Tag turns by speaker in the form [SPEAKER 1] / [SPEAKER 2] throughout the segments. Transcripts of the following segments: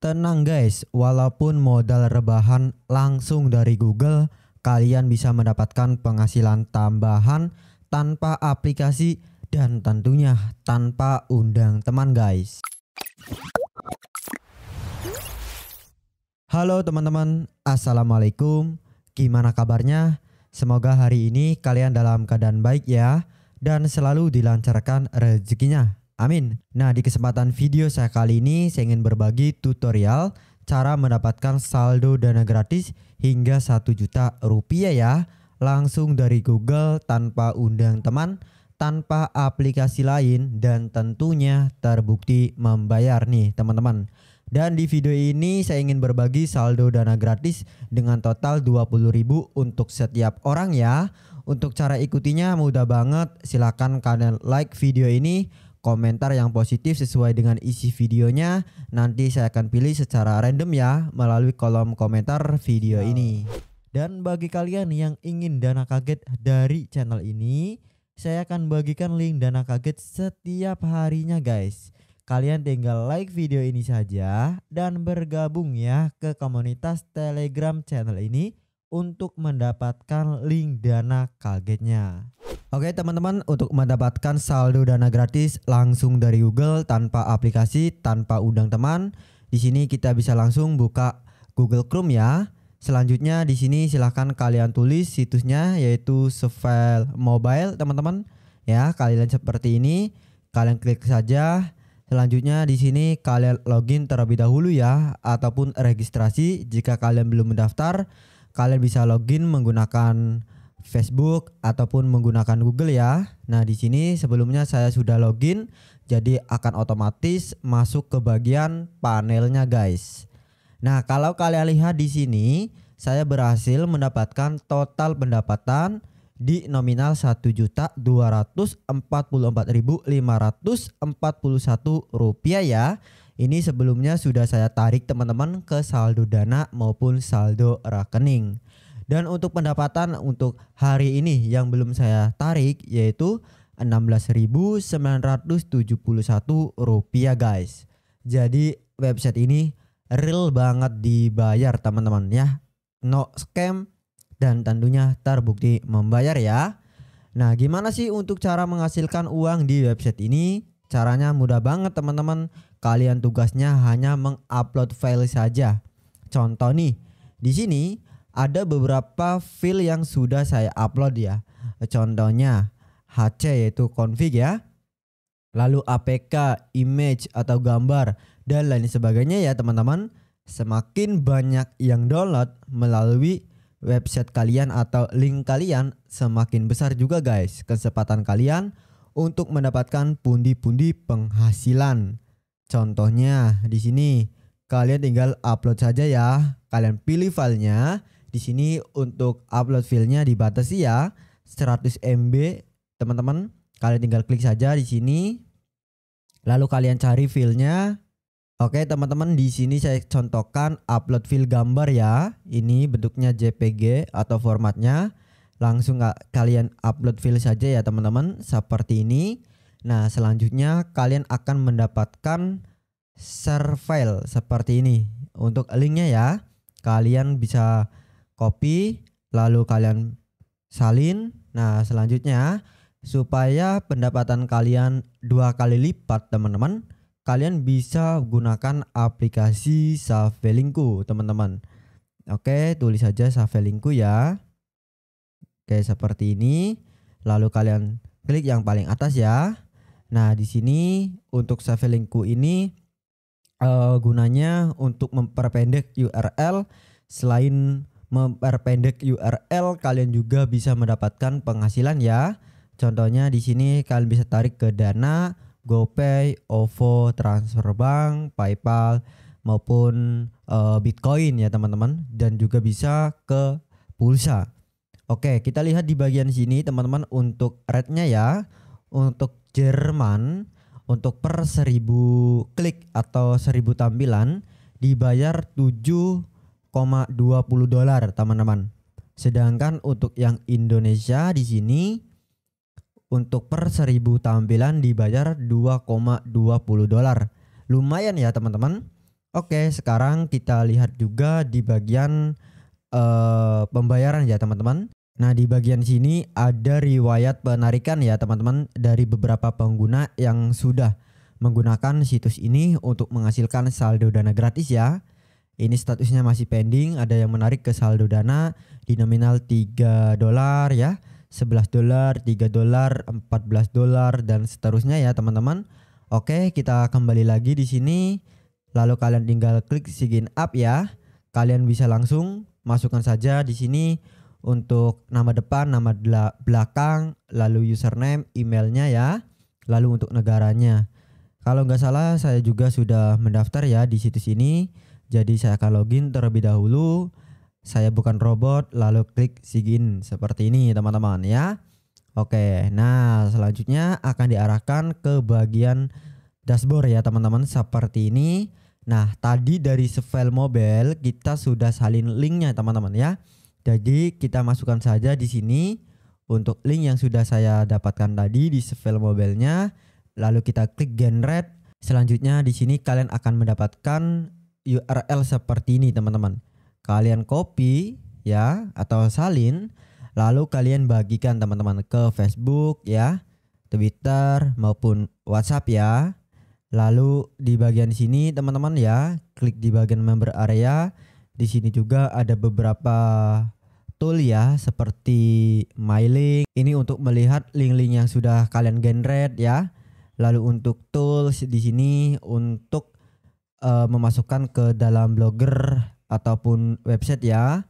[SPEAKER 1] Tenang guys, walaupun modal rebahan langsung dari Google, kalian bisa mendapatkan penghasilan tambahan tanpa aplikasi dan tentunya tanpa undang teman guys. Halo teman-teman, Assalamualaikum. Gimana kabarnya? Semoga hari ini kalian dalam keadaan baik ya dan selalu dilancarkan rezekinya. Amin. Nah, di kesempatan video saya kali ini, saya ingin berbagi tutorial cara mendapatkan saldo dana gratis hingga 1 juta rupiah ya. Langsung dari Google tanpa undang teman, tanpa aplikasi lain, dan tentunya terbukti membayar nih teman-teman. Dan di video ini saya ingin berbagi saldo dana gratis dengan total ribu untuk setiap orang ya. Untuk cara ikutinya mudah banget, silahkan kalian like video ini komentar yang positif sesuai dengan isi videonya. Nanti saya akan pilih secara random ya melalui kolom komentar video ya. ini. Dan bagi kalian yang ingin dana kaget dari channel ini, saya akan bagikan link dana kaget setiap harinya guys. Kalian tinggal like video ini saja dan bergabung ya ke komunitas Telegram channel ini untuk mendapatkan link dana kagetnya. Oke teman-teman, untuk mendapatkan saldo dana gratis langsung dari Google tanpa aplikasi, tanpa undang teman, di sini kita bisa langsung buka Google Chrome ya. Selanjutnya di sini silahkan kalian tulis situsnya yaitu Sevel Mobile teman-teman. Ya, kalian seperti ini, kalian klik saja. Selanjutnya di sini kalian login terlebih dahulu ya ataupun registrasi jika kalian belum mendaftar, kalian bisa login menggunakan Facebook ataupun menggunakan Google ya. Nah, di sini sebelumnya saya sudah login jadi akan otomatis masuk ke bagian panelnya guys. Nah, kalau kalian lihat di sini saya berhasil mendapatkan total pendapatan di nominal Rp1.244.541 ya. Ini sebelumnya sudah saya tarik teman-teman ke saldo dana maupun saldo rekening. Dan untuk pendapatan untuk hari ini yang belum saya tarik yaitu Rp16.971 guys. Jadi website ini real banget dibayar teman-teman ya. No scam dan tentunya terbukti membayar ya. Nah, gimana sih untuk cara menghasilkan uang di website ini? Caranya mudah banget teman-teman. Kalian tugasnya hanya mengupload file saja. Contoh nih, di sini ada beberapa file yang sudah saya upload ya. Contohnya HC yaitu config ya. Lalu APK, image atau gambar dan lain sebagainya ya teman-teman. Semakin banyak yang download melalui website kalian atau link kalian, semakin besar juga guys kesempatan kalian untuk mendapatkan pundi-pundi penghasilan. Contohnya di sini kalian tinggal upload saja ya. Kalian pilih filenya, di sini untuk upload filenya dibatasi ya 100 MB teman-teman. Kalian tinggal klik saja di sini. Lalu kalian cari filenya. Oke teman-teman di sini saya contohkan upload file gambar ya. Ini bentuknya JPG atau formatnya. Langsung kalian upload file saja ya teman-teman seperti ini. Nah selanjutnya kalian akan mendapatkan share file seperti ini untuk linknya ya. Kalian bisa copy, lalu kalian salin. Nah, selanjutnya supaya pendapatan kalian dua kali lipat, teman-teman, kalian bisa gunakan aplikasi Savelingku teman-teman. Oke, tulis saja Savelingku ya. Oke, seperti ini. Lalu kalian klik yang paling atas ya. Nah, di sini untuk Savelingku ini uh, gunanya untuk memperpendek URL selain memperpendek URL kalian juga bisa mendapatkan penghasilan ya. Contohnya di sini kalian bisa tarik ke Dana, GoPay, OVO, Transfer Bank, PayPal maupun uh, Bitcoin ya teman-teman dan juga bisa ke pulsa. Oke, kita lihat di bagian sini teman-teman untuk rate-nya ya. Untuk Jerman untuk per seribu klik atau seribu tampilan dibayar 7 dolar teman-teman. Sedangkan untuk yang Indonesia di sini untuk per 1000 tampilan dibayar 2,20 dolar. Lumayan ya teman-teman. Oke, sekarang kita lihat juga di bagian uh, pembayaran ya teman-teman. Nah, di bagian sini ada riwayat penarikan ya teman-teman dari beberapa pengguna yang sudah menggunakan situs ini untuk menghasilkan saldo dana gratis ya. Ini statusnya masih pending, ada yang menarik ke saldo dana di nominal 3 dolar ya, 11 dolar, 3 dolar, 14 dolar dan seterusnya ya teman-teman. Oke, kita kembali lagi di sini. Lalu kalian tinggal klik sign up ya. Kalian bisa langsung masukkan saja di sini untuk nama depan, nama belakang, lalu username, emailnya ya, lalu untuk negaranya. Kalau nggak salah saya juga sudah mendaftar ya di situs ini. Jadi saya akan login terlebih dahulu. Saya bukan robot, lalu klik sign seperti ini teman-teman ya. Oke, nah selanjutnya akan diarahkan ke bagian dashboard ya teman-teman seperti ini. Nah tadi dari sevel mobile kita sudah salin linknya teman-teman ya. Jadi kita masukkan saja di sini untuk link yang sudah saya dapatkan tadi di file mobilenya. Lalu kita klik generate. Selanjutnya di sini kalian akan mendapatkan URL seperti ini teman-teman. Kalian copy ya atau salin lalu kalian bagikan teman-teman ke Facebook ya, Twitter maupun WhatsApp ya. Lalu di bagian sini teman-teman ya, klik di bagian member area. Di sini juga ada beberapa tool ya seperti MyLink. Ini untuk melihat link-link yang sudah kalian generate ya. Lalu untuk tools di sini untuk uh, memasukkan ke dalam blogger ataupun website ya.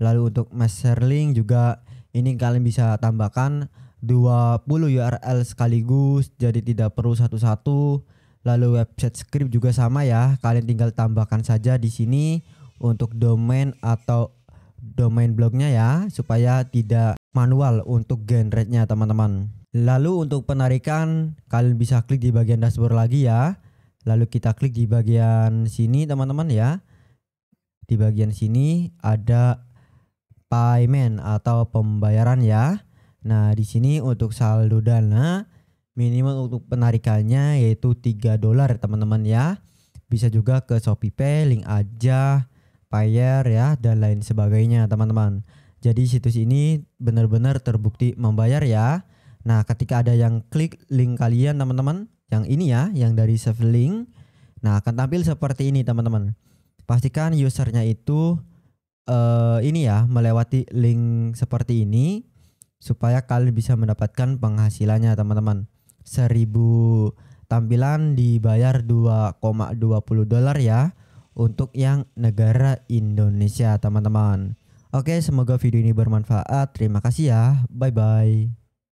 [SPEAKER 1] Lalu untuk master link juga ini kalian bisa tambahkan 20 URL sekaligus jadi tidak perlu satu-satu. Lalu website script juga sama ya. Kalian tinggal tambahkan saja di sini untuk domain atau domain blognya ya supaya tidak manual untuk generate-nya teman-teman. Lalu untuk penarikan kalian bisa klik di bagian dashboard lagi ya. Lalu kita klik di bagian sini teman-teman ya. Di bagian sini ada payment atau pembayaran ya. Nah, di sini untuk saldo dana minimal untuk penarikannya yaitu 3 dolar teman-teman ya. Bisa juga ke Shopee Pay, link aja, Payer ya dan lain sebagainya teman-teman. Jadi situs ini benar-benar terbukti membayar ya. Nah, ketika ada yang klik link kalian teman-teman, yang ini ya, yang dari save link. Nah, akan tampil seperti ini, teman-teman. Pastikan usernya itu uh, ini ya, melewati link seperti ini supaya kalian bisa mendapatkan penghasilannya, teman-teman. 1000 tampilan dibayar 2,20 dolar ya untuk yang negara Indonesia, teman-teman. Oke, semoga video ini bermanfaat. Terima kasih ya. Bye bye.